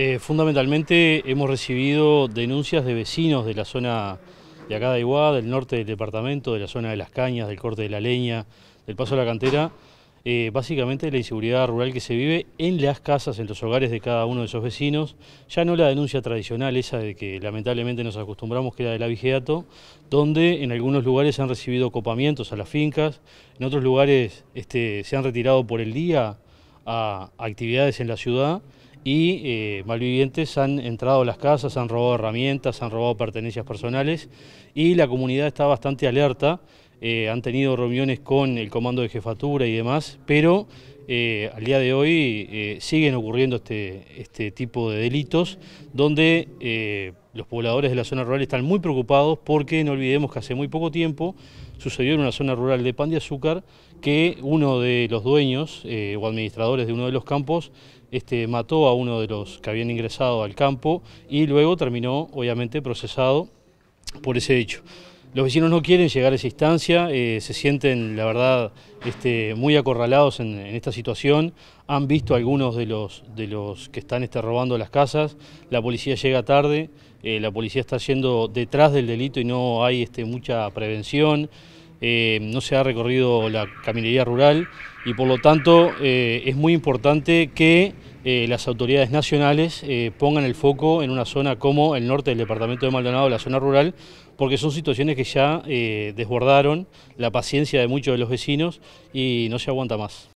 Eh, fundamentalmente hemos recibido denuncias de vecinos de la zona de acá de Iguá, del norte del departamento, de la zona de Las Cañas, del corte de la leña, del paso de la cantera, eh, básicamente la inseguridad rural que se vive en las casas, en los hogares de cada uno de esos vecinos, ya no la denuncia tradicional, esa de que lamentablemente nos acostumbramos, que era la Vigeato, donde en algunos lugares han recibido copamientos a las fincas, en otros lugares este, se han retirado por el día a actividades en la ciudad, y eh, malvivientes han entrado a las casas, han robado herramientas, han robado pertenencias personales y la comunidad está bastante alerta. Eh, han tenido reuniones con el comando de jefatura y demás, pero eh, al día de hoy siguen ocurriendo este, este tipo de delitos donde los pobladores de la zona rural están muy preocupados porque no olvidemos que hace muy poco tiempo sucedió en una zona rural de Pan de Azúcar que uno de los dueños eh, o administradores de uno de los campos este, mató a uno de los que habían ingresado al campo y luego terminó obviamente procesado por ese hecho. Los vecinos no quieren llegar a esa instancia, eh, se sienten, la verdad, este, muy acorralados en, esta situación. Han visto algunos de los, que están este, robando las casas. La policía llega tarde, eh, la policía está yendo detrás del delito y no hay este, mucha prevención. Eh, no se ha recorrido la caminería rural y por lo tanto es muy importante que eh, las autoridades nacionales eh, pongan el foco en una zona como el norte del departamento de Maldonado, la zona rural, porque son situaciones que ya eh, desbordaron la paciencia de muchos de los vecinos y no se aguanta más.